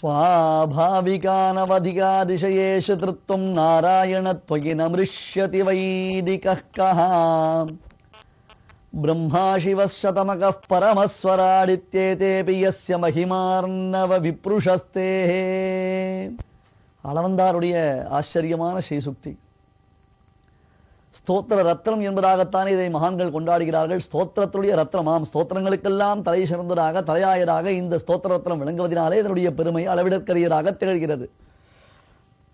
स्वाभाविकानवधिकादिशयेषु धृत्वम् नारायणत्वयि न मृष्यति वैदिकः कः ब्रह्मा शिवशतमकः परमस्वराडित्येतेऽपि यस्य மகிமார்ணவ விப்ருஷஸ்தே அளவந்தாருடைய ஆச்சரியமான செய்சுக்தி ஸ்தோத்திர ரத்னம் என்பதாகத்தானே இதை மகான்கள் கொண்டாடுகிறார்கள் ஸ்தோத்திரத்துடைய ரத்னமாம் ஸ்தோத்திரங்களுக்கெல்லாம் தலை சிறந்ததாக தலையாயராக இந்த ஸ்தோத்திர ரத்னம் விளங்குவதனாலே இதனுடைய பெருமை அளவிடற்கரியராக திகழ்கிறது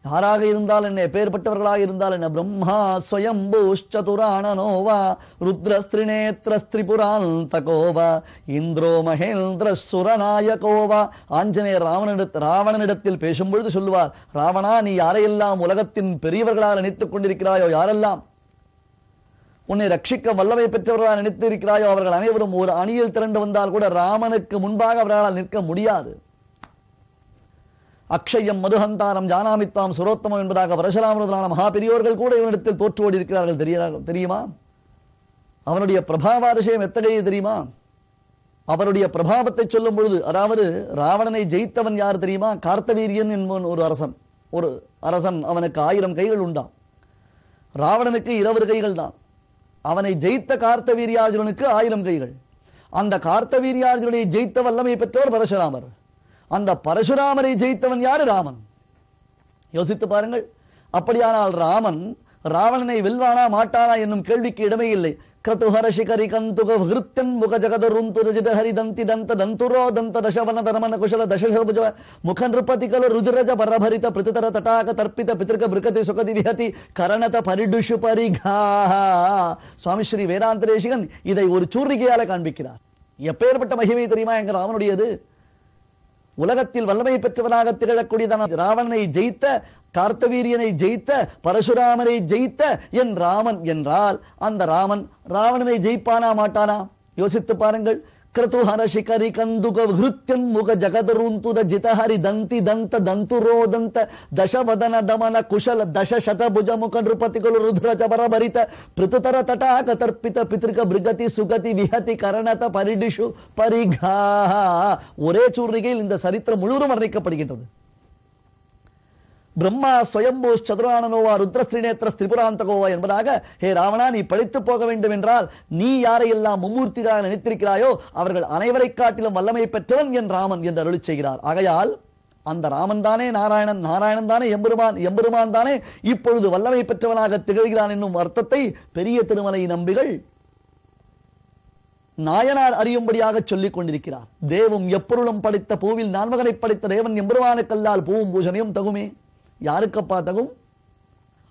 யாராக இருந்தால் என்ன பேர்பட்டவர்களாக இருந்தால் என்ன பிரம்மா ஸ்வயம்பூஷ்சதுராணனோவா ருத்ரஸ்திரிநேத்ரஸ்திரிபுரால் தகோவா இந்திரோ மகேந்திர சுரநாயகோவா ஆஞ்சநேயர் ராவணனிடத் ராவணனிடத்தில் பேசும்பொழுது சொல்லுவார் ராவணா நீ யாரையெல்லாம் உலகத்தின் பெரியவர்களால் நினைத்துக் கொண்டிருக்கிறாயோ யாரெல்லாம் உன்னை ரட்சிக்க வல்லமை பெற்றவர்களாக நினைத்து இருக்கிறாயோ அவர்கள் அனைவரும் ஒரு அணியில் திரண்டு வந்தால் கூட ராமனுக்கு முன்பாக அவர்களால் நிற்க முடியாது அக்ஷயம் மதுகந்தாரம் ஜானாமித்தாம் சுரோத்தமம் என்பதாக மகா மகாபெரியோர்கள் கூட இவனிடத்தில் ஓடி இருக்கிறார்கள் தெரியுமா அவனுடைய பிரபாவாதிசயம் எத்தகையே தெரியுமா அவருடைய பிரபாவத்தை சொல்லும் பொழுது அதாவது ராவணனை ஜெயித்தவன் யார் தெரியுமா கார்த்தவீரியன் என்பவன் ஒரு அரசன் ஒரு அரசன் அவனுக்கு ஆயிரம் கைகள் உண்டாம் ராவணனுக்கு இருபது கைகள் தான் அவனை ஜெயித்த கார்த்த வீரியார்ஜுனனுக்கு ஆயிரம் கைகள் அந்த கார்த்த கார்த்தவீரியார்ஜுனனை ஜெயித்த வல்லமை பெற்றவர் பரசுராமர் அந்த பரசுராமரை ஜெயித்தவன் யாரு ராமன் யோசித்து பாருங்கள் அப்படியானால் ராமன் ராவணனை வெல்வானா மாட்டானா என்னும் கேள்விக்கு இடமே இல்லை கிரதுஹர சிகரி கந்துக விருத்தன் முக ஜகத ருந்து ரஜித ஹரி தந்தி தந்த தந்துரோ தந்த தசவன தரமன குஷல முக நிருபதி கல ருஜரஜ பரபரித பிரதிதர தட்டாக தர்ப்பித பித்திருக பிருகதி சுகதி விஹதி கரணத பரிடுஷு பரிகா சுவாமி ஸ்ரீ வேதாந்திரேஷிகன் இதை ஒரு சூர்ணிகையால காண்பிக்கிறார் எப்பேற்பட்ட மகிமை தெரியுமா எங்க உலகத்தில் வல்லமை பெற்றவனாக திகழக்கூடியதான ராவணனை ஜெயித்த கார்த்தவீரியனை ஜெயித்த பரசுராமனை ஜெயித்த என் ராமன் என்றால் அந்த ராமன் ராவணனை ஜெயிப்பானா மாட்டானா யோசித்து பாருங்கள் ಕ್ರತುಹರ ಶಿಖರಿ ಕಂದುಕ ಹೃತ್ಯನ್ಮುಖ ಜಗದರುಂತುದ ಜಿತಹರಿ ದಂತಿ ದಂತ ದಂತುರೋದಂತ ದಶವದನ ದಮನ ಕುಶಲ ದಶ ಶತ ಭುಜ ಮುಖ ನೃಪತಿಗಳು ರುದ್ರ ಜಬರ ಭರಿತ ಪೃತುತರ ತಟಾಕ ತರ್ಪಿತ ಪಿತೃಕ ಬೃಗತಿ ಸುಗತಿ ವಿಹತಿ ಕರಣತ ಪರಿಡಿಶು ಪರಿಘಾ ஒரே ಇಲ್ಲಿಂದ ಸರಿತ್ರ சரித்திரம் ಮರ್ಣಿಕ வர்ணிக்கப்படுகின்றது பிரம்மா சுயம்பு சதுரானனோவா ருத்ரஸ்ரீநேத்திர திரிபுராந்தகோவா என்பதாக ஹே ராவணா நீ பழித்து போக வேண்டும் என்றால் நீ யாரையெல்லாம் மும்மூர்த்திகளாக நினைத்திருக்கிறாயோ அவர்கள் அனைவரை காட்டிலும் வல்லமை பெற்றவன் என் ராமன் என்று அருளி செய்கிறார் ஆகையால் அந்த ராமன் தானே நாராயணன் நாராயணன் தானே எம்பெருமான் எம்பெருமான் தானே இப்பொழுது வல்லமை பெற்றவனாக திகழ்கிறான் என்னும் அர்த்தத்தை பெரிய திருமலை நம்பிகள் நாயனார் அறியும்படியாக சொல்லிக் கொண்டிருக்கிறார் தேவம் எப்பொருளும் படைத்த பூவில் நான்மகனை படைத்த தேவன் எம்பெருமானுக்கல்லால் பூவும் பூஜனையும் தகுமே யாருக்கு தகும்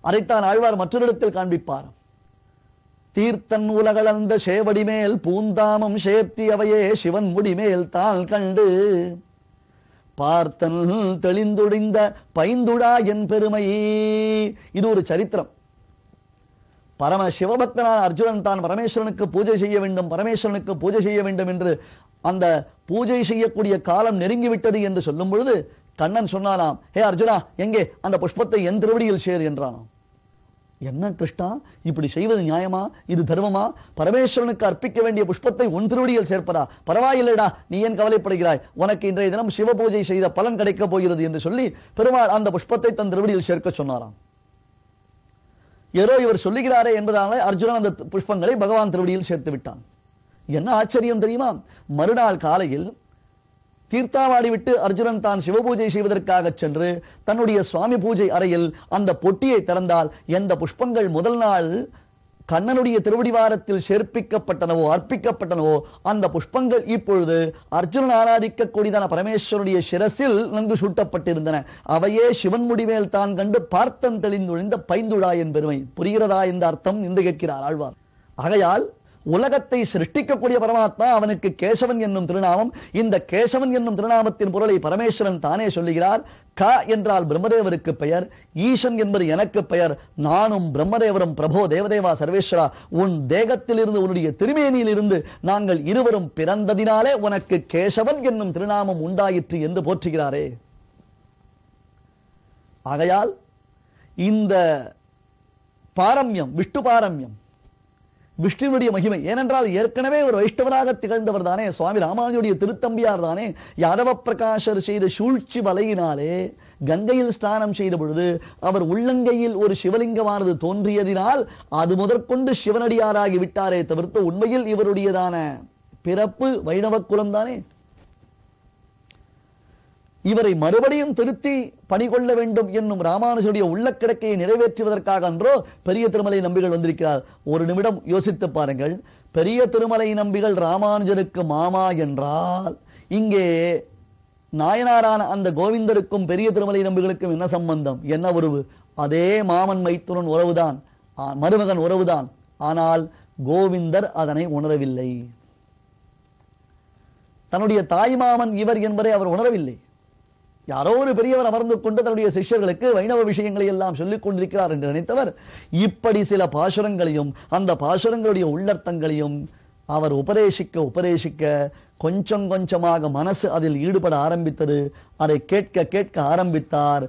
அரைத்தான் ஆழ்வார் மற்றொரிடத்தில் காண்பிப்பார் தீர்த்தன் உலகளந்த சேவடிமேல் பூந்தாமம் சேர்த்தி அவையே சிவன் முடிமேல் தாள் கண்டு பார்த்தன் தெளிந்துடிந்த பைந்துடா என் பெருமை இது ஒரு சரித்திரம் பரம சிவபக்தனான அர்ஜுனன் தான் பரமேஸ்வரனுக்கு பூஜை செய்ய வேண்டும் பரமேஸ்வரனுக்கு பூஜை செய்ய வேண்டும் என்று அந்த பூஜை செய்யக்கூடிய காலம் நெருங்கிவிட்டது என்று சொல்லும் பொழுது கண்ணன் சொன்னானாம் ஹே அர்ஜுனா எங்கே அந்த புஷ்பத்தை என் திருவடியில் சேர் என்றானாம் என்ன கிருஷ்ணா இப்படி செய்வது நியாயமா இது தர்மமா பரமேஸ்வரனுக்கு அர்ப்பிக்க வேண்டிய புஷ்பத்தை உன் திருவடியில் சேர்ப்பதா பரவாயில்லைடா நீ ஏன் கவலைப்படுகிறாய் உனக்கு இன்றைய தினம் சிவ பூஜை செய்த பலன் கிடைக்கப் போகிறது என்று சொல்லி பெருமாள் அந்த புஷ்பத்தை தன் திருவடியில் சேர்க்க சொன்னாராம் ஏதோ இவர் சொல்லுகிறாரே என்பதனாலே அர்ஜுனன் அந்த புஷ்பங்களை பகவான் திருவடியில் சேர்த்து விட்டான் என்ன ஆச்சரியம் தெரியுமா மறுநாள் காலையில் தீர்த்தாவாடி விட்டு அர்ஜுனன் தான் சிவபூஜை செய்வதற்காக சென்று தன்னுடைய சுவாமி பூஜை அறையில் அந்த பொட்டியை திறந்தால் எந்த புஷ்பங்கள் முதல் நாள் கண்ணனுடைய திருவடிவாரத்தில் சேர்ப்பிக்கப்பட்டனவோ அர்ப்பிக்கப்பட்டனவோ அந்த புஷ்பங்கள் இப்பொழுது அர்ஜுனன் ஆராதிக்கக்கூடியதான பரமேஸ்வருடைய சிரசில் நன்கு சூட்டப்பட்டிருந்தன அவையே சிவன் முடிவேல் தான் கண்டு பார்த்தன் தெளிந்துழிந்த பைந்துழா பெருமை புரிகிறதா என்ற அர்த்தம் என்று கேட்கிறார் ஆழ்வார் ஆகையால் உலகத்தை சிருஷ்டிக்கக்கூடிய பரமாத்மா அவனுக்கு கேசவன் என்னும் திருநாமம் இந்த கேசவன் என்னும் திருநாமத்தின் பொருளை பரமேஸ்வரன் தானே சொல்லுகிறார் க என்றால் பிரம்மதேவருக்கு பெயர் ஈசன் என்பது எனக்கு பெயர் நானும் பிரம்மதேவரும் பிரபோ தேவதேவா சர்வேஸ்வரா உன் தேகத்திலிருந்து உன்னுடைய திருமேனியிலிருந்து நாங்கள் இருவரும் பிறந்ததினாலே உனக்கு கேசவன் என்னும் திருநாமம் உண்டாயிற்று என்று போற்றுகிறாரே ஆகையால் இந்த பாரம்யம் விஷ்ணு பாரம்யம் விஷ்ணுவனுடைய மகிமை ஏனென்றால் ஏற்கனவே ஒரு வைஷ்ணவராக திகழ்ந்தவர் தானே சுவாமி ராமானுடைய திருத்தம்பியார் தானே யாதவ பிரகாஷர் செய்த சூழ்ச்சி வலையினாலே கங்கையில் ஸ்நானம் செய்த பொழுது அவர் உள்ளங்கையில் ஒரு சிவலிங்கமானது தோன்றியதினால் அது முதற்கொண்டு சிவனடியாராகி விட்டாரே தவிர்த்து உண்மையில் இவருடையதான பிறப்பு வைணவ குலம் தானே இவரை மறுபடியும் திருத்தி பணி கொள்ள வேண்டும் என்னும் ராமானுஜருடைய உள்ளக்கிடக்கையை நிறைவேற்றுவதற்காக அன்றோ பெரிய திருமலை நம்பிகள் வந்திருக்கிறார் ஒரு நிமிடம் யோசித்து பாருங்கள் பெரிய திருமலை நம்பிகள் ராமானுஜருக்கு மாமா என்றால் இங்கே நாயனாரான அந்த கோவிந்தருக்கும் பெரிய திருமலை நம்பிகளுக்கும் என்ன சம்பந்தம் என்ன உறவு அதே மாமன் மைத்துனன் உறவுதான் மருமகன் உறவுதான் ஆனால் கோவிந்தர் அதனை உணரவில்லை தன்னுடைய தாய் மாமன் இவர் என்பதை அவர் உணரவில்லை யாரோ ஒரு பெரியவர் அமர்ந்து கொண்டு தன்னுடைய சிஷ்யர்களுக்கு வைணவ விஷயங்களை எல்லாம் சொல்லிக் கொண்டிருக்கிறார் என்று நினைத்தவர் இப்படி சில பாசுரங்களையும் அந்த பாசுரங்களுடைய உள்ளர்த்தங்களையும் அவர் உபதேசிக்க உபதேசிக்க கொஞ்சம் கொஞ்சமாக மனசு அதில் ஈடுபட ஆரம்பித்தது அதை கேட்க கேட்க ஆரம்பித்தார்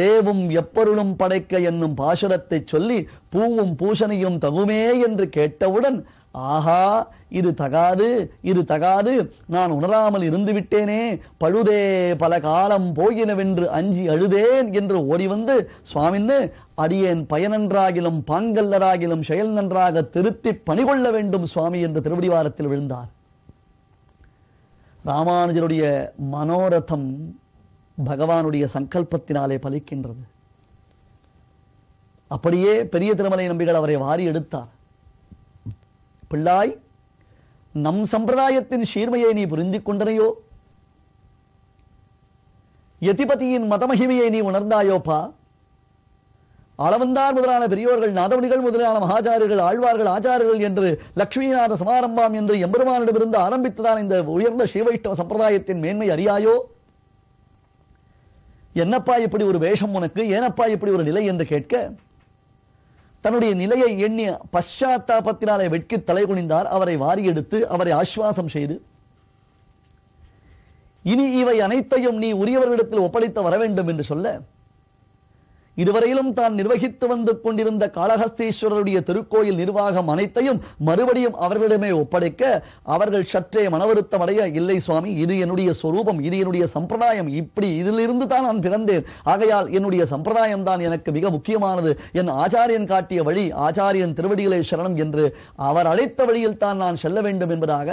தேவும் எப்பொருளும் படைக்க என்னும் பாசுரத்தை சொல்லி பூவும் பூசணியும் தகுமே என்று கேட்டவுடன் ஆஹா இது தகாது இது தகாது நான் உணராமல் இருந்து விட்டேனே பழுதே பல காலம் போகினவென்று அஞ்சி அழுதேன் என்று ஓடி வந்து சுவாமின்னு அடியேன் பயனன்றாகிலும் பாங்கல்லராகிலும் செயல் நன்றாக திருத்தி பணிகொள்ள வேண்டும் சுவாமி என்று திருவடிவாரத்தில் விழுந்தார் ராமானுஜருடைய மனோரதம் பகவானுடைய சங்கல்பத்தினாலே பலிக்கின்றது அப்படியே பெரிய திருமலை நம்பிகள் அவரை வாரி எடுத்தார் பிள்ளாய் நம் சம்பிரதாயத்தின் சீர்மையை நீ புரிந்து கொண்டனையோ யதிபதியின் மதமகிமையை நீ உணர்ந்தாயோப்பா அளவந்தார் முதலான பெரியோர்கள் நாதவணிகள் முதலான மகாச்சாரியர்கள் ஆழ்வார்கள் ஆச்சாரர்கள் என்று லக்ஷ்மிநாத சமாரம்பம் என்று எம்பெருமானிடமிருந்து ஆரம்பித்துதான் இந்த உயர்ந்த ஸ்ரீவைஷ்ணவ சம்பிரதாயத்தின் மேன்மை அறியாயோ என்னப்பா இப்படி ஒரு வேஷம் உனக்கு ஏனப்பா இப்படி ஒரு நிலை என்று கேட்க தன்னுடைய நிலையை எண்ணிய பశ్చాత్తాபத்தினாலே வெட்கி தலை குனிந்தார் அவரை வாரியெடுத்து அவரை ஆஸ்வாசம் செய்து இனி இவை அனைத்தையும் நீ உரியவர்களிடத்தில் ஒப்படைத்து வர வேண்டும் என்று சொல்ல இதுவரையிலும் தான் நிர்வகித்து வந்து கொண்டிருந்த காளஹஸ்தீஸ்வரருடைய திருக்கோயில் நிர்வாகம் அனைத்தையும் மறுபடியும் அவர்களிடமே ஒப்படைக்க அவர்கள் சற்றே மனவருத்தம் அடைய இல்லை சுவாமி இது என்னுடைய சொரூபம் இது என்னுடைய சம்பிரதாயம் இப்படி இதிலிருந்து தான் நான் பிறந்தேன் ஆகையால் என்னுடைய சம்பிரதாயம் தான் எனக்கு மிக முக்கியமானது என் ஆச்சாரியன் காட்டிய வழி ஆச்சாரியன் திருவடிகளை சரணம் என்று அவர் அழைத்த வழியில் தான் நான் செல்ல வேண்டும் என்பதாக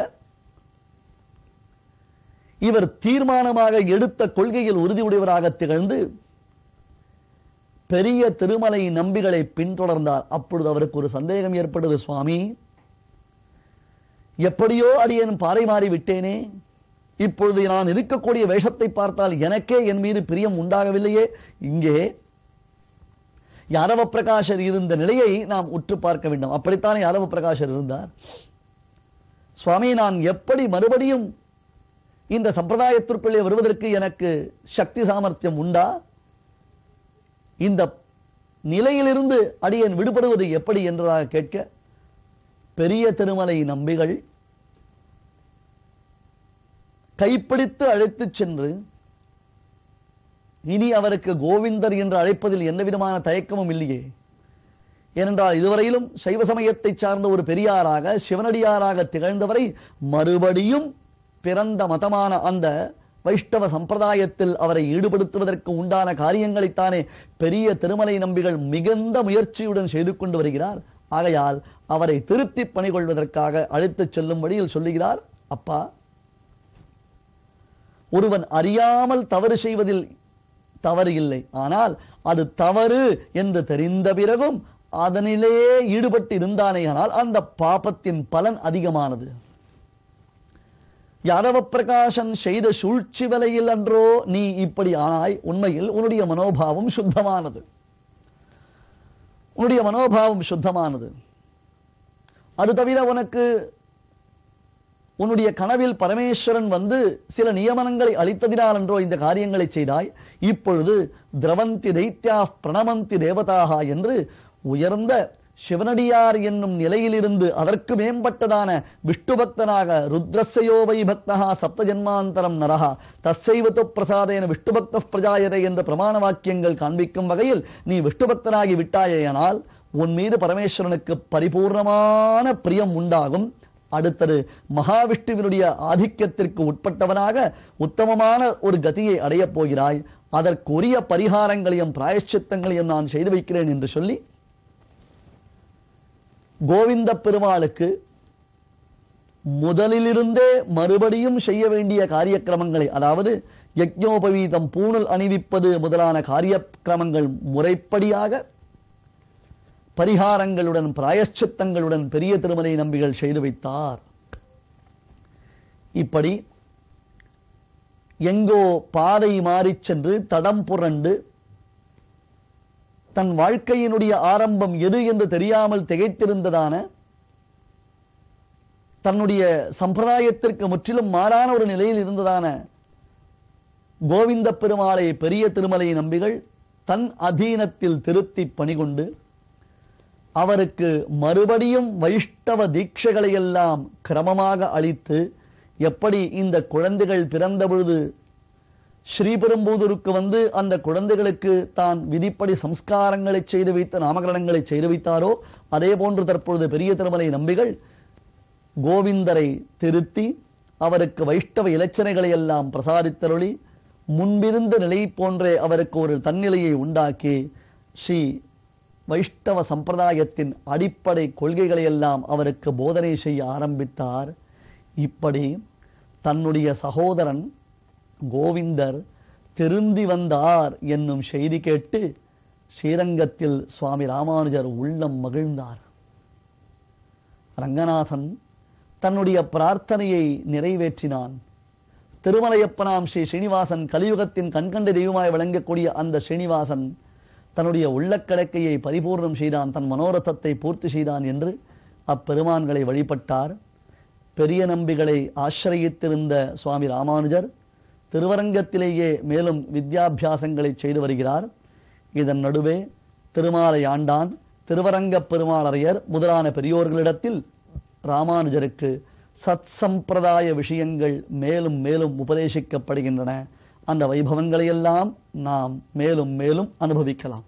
இவர் தீர்மானமாக எடுத்த கொள்கையில் உறுதியுடையவராக திகழ்ந்து பெரிய திருமலை நம்பிகளை பின்தொடர்ந்தார் அப்பொழுது அவருக்கு ஒரு சந்தேகம் ஏற்படுது சுவாமி எப்படியோ அடியேன் பாறை மாறி விட்டேனே இப்பொழுது நான் இருக்கக்கூடிய வேஷத்தை பார்த்தால் எனக்கே என் மீது பிரியம் உண்டாகவில்லையே இங்கே யாரவ பிரகாஷர் இருந்த நிலையை நாம் உற்று பார்க்க வேண்டும் அப்படித்தானே யாரவ பிரகாஷர் இருந்தார் சுவாமி நான் எப்படி மறுபடியும் இந்த சம்பிரதாயத்திற்குள்ளே வருவதற்கு எனக்கு சக்தி சாமர்த்தியம் உண்டா இந்த நிலையிலிருந்து அடியன் விடுபடுவது எப்படி என்றதாக கேட்க பெரிய திருமலை நம்பிகள் கைப்பிடித்து அழைத்துச் சென்று இனி அவருக்கு கோவிந்தர் என்று அழைப்பதில் எந்த விதமான தயக்கமும் இல்லையே ஏனென்றால் இதுவரையிலும் சைவ சமயத்தை சார்ந்த ஒரு பெரியாராக சிவனடியாராக திகழ்ந்தவரை மறுபடியும் பிறந்த மதமான அந்த வைஷ்ணவ சம்பிரதாயத்தில் அவரை ஈடுபடுத்துவதற்கு உண்டான காரியங்களைத்தானே பெரிய திருமலை நம்பிகள் மிகுந்த முயற்சியுடன் செய்து கொண்டு வருகிறார் ஆகையால் அவரை திருத்தி பணிகொள்வதற்காக அழைத்துச் செல்லும் வழியில் சொல்லுகிறார் அப்பா ஒருவன் அறியாமல் தவறு செய்வதில் தவறு இல்லை ஆனால் அது தவறு என்று தெரிந்த பிறகும் அதனிலேயே ஈடுபட்டு இருந்தானே ஆனால் அந்த பாபத்தின் பலன் அதிகமானது யாதவப்பிரகாசன் செய்த சூழ்ச்சி வலையில் அன்றோ நீ இப்படி ஆனாய் உண்மையில் உன்னுடைய மனோபாவம் சுத்தமானது உன்னுடைய மனோபாவம் சுத்தமானது அது தவிர உனக்கு உன்னுடைய கனவில் பரமேஸ்வரன் வந்து சில நியமனங்களை அளித்ததினால் என்றோ இந்த காரியங்களை செய்தாய் இப்பொழுது திரவந்தி தைத்தியா பிரணமந்தி தேவதாகா என்று உயர்ந்த சிவனடியார் என்னும் நிலையிலிருந்து அதற்கு மேம்பட்டதான விஷ்ணுபக்தனாக ருத்ரஸ்யோவை பக்தகா சப்தஜன்மாந்தரம் நரகா தசைவத்து பிரசாதேன விஷ்ணுபக்த பிரஜாயதை என்ற பிரமாண வாக்கியங்கள் காண்பிக்கும் வகையில் நீ விஷ்ணுபக்தனாகி விட்டாயேயானால் உன் மீது பரமேஸ்வரனுக்கு பரிபூர்ணமான பிரியம் உண்டாகும் அடுத்தது மகாவிஷ்ணுவினுடைய ஆதிக்கத்திற்கு உட்பட்டவனாக உத்தமமான ஒரு கதியை அடையப் போகிறாய் அதற்குரிய பரிகாரங்களையும் பிராயச்சித்தங்களையும் நான் செய்து வைக்கிறேன் என்று சொல்லி கோவிந்த பெருமாளுக்கு முதலிலிருந்தே மறுபடியும் செய்ய வேண்டிய காரியக்கிரமங்களை அதாவது யஜ்ஞோபவீதம் பூணல் அணிவிப்பது முதலான காரியக்கிரமங்கள் முறைப்படியாக பரிகாரங்களுடன் பிராயச்சித்தங்களுடன் பெரிய திருமலை நம்பிகள் செய்து வைத்தார் இப்படி எங்கோ பாதை மாறிச் சென்று தடம் புரண்டு தன் வாழ்க்கையினுடைய ஆரம்பம் எது என்று தெரியாமல் திகைத்திருந்ததான தன்னுடைய சம்பிரதாயத்திற்கு முற்றிலும் மாறான ஒரு நிலையில் இருந்ததான கோவிந்த பெருமாளை பெரிய திருமலை நம்பிகள் தன் அதீனத்தில் திருத்தி பணிகொண்டு அவருக்கு மறுபடியும் வைஷ்ணவ தீட்சைகளை எல்லாம் கிரமமாக அளித்து எப்படி இந்த குழந்தைகள் பிறந்த பொழுது ஸ்ரீபெரும்பூதூருக்கு வந்து அந்த குழந்தைகளுக்கு தான் விதிப்படி சம்ஸ்காரங்களை செய்து வைத்த நாமகரணங்களை செய்து வைத்தாரோ அதே போன்று தற்பொழுது பெரிய திருமலை நம்பிகள் கோவிந்தரை திருத்தி அவருக்கு வைஷ்டவ இலச்சனைகளை எல்லாம் பிரசாதித்தருளி முன்பிருந்த நிலை போன்றே அவருக்கு ஒரு தன்னிலையை உண்டாக்கி ஸ்ரீ வைஷ்ணவ சம்பிரதாயத்தின் அடிப்படை கொள்கைகளை எல்லாம் அவருக்கு போதனை செய்ய ஆரம்பித்தார் இப்படி தன்னுடைய சகோதரன் கோவிந்தர் திருந்தி வந்தார் என்னும் செய்தி கேட்டு ஸ்ரீரங்கத்தில் சுவாமி ராமானுஜர் உள்ளம் மகிழ்ந்தார் ரங்கநாதன் தன்னுடைய பிரார்த்தனையை நிறைவேற்றினான் திருமலையப்பனாம் ஸ்ரீ ஸ்ரீனிவாசன் கலியுகத்தின் கண்கண்ட தெய்வமாய் விளங்கக்கூடிய அந்த ஸ்ரீனிவாசன் தன்னுடைய உள்ளக்கடக்கையை பரிபூர்ணம் செய்தான் தன் மனோரத்தத்தை பூர்த்தி செய்தான் என்று அப்பெருமான்களை வழிபட்டார் பெரிய நம்பிகளை ஆசிரயித்திருந்த சுவாமி ராமானுஜர் திருவரங்கத்திலேயே மேலும் வித்யாபியாசங்களை செய்து வருகிறார் இதன் நடுவே திருமாலை ஆண்டான் திருவரங்க பெருமாளரையர் முதலான பெரியோர்களிடத்தில் ராமானுஜருக்கு சத் சம்பிரதாய விஷயங்கள் மேலும் மேலும் உபதேசிக்கப்படுகின்றன அந்த வைபவங்களையெல்லாம் நாம் மேலும் மேலும் அனுபவிக்கலாம்